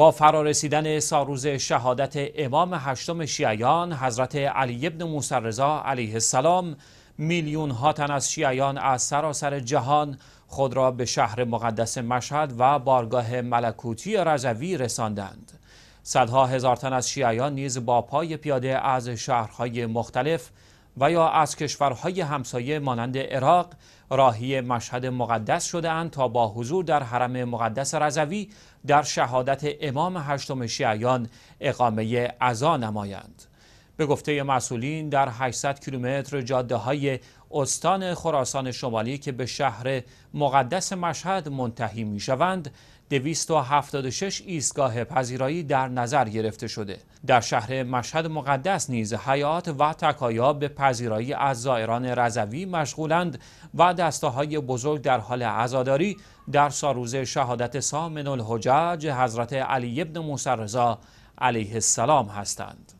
با فرارسیدن ساروز شهادت امام هشتم شیعیان حضرت علی ابن موسی علیه السلام میلیون ها تن از شیعیان از سراسر جهان خود را به شهر مقدس مشهد و بارگاه ملکوتی رضوی رساندند صدها هزار تن از شیعیان نیز با پای پیاده از شهرهای مختلف و یا از کشورهای همسایه مانند عراق راهی مشهد مقدس شده اند تا با حضور در حرم مقدس رضوی در شهادت امام هشتم شیعیان اقامه ازا نمایند. به گفته مسئولین در 800 کیلومتر جاده های استان خراسان شمالی که به شهر مقدس مشهد منتهی می شوند 276 ایستگاه پذیرایی در نظر گرفته شده در شهر مشهد مقدس نیز حیات و تکایا به پذیرایی از زائران رضوی مشغولند و دسته های بزرگ در حال عزاداری در ساروز شهادت سامن الحجاج حضرت علی ابن موسی رضا علیه السلام هستند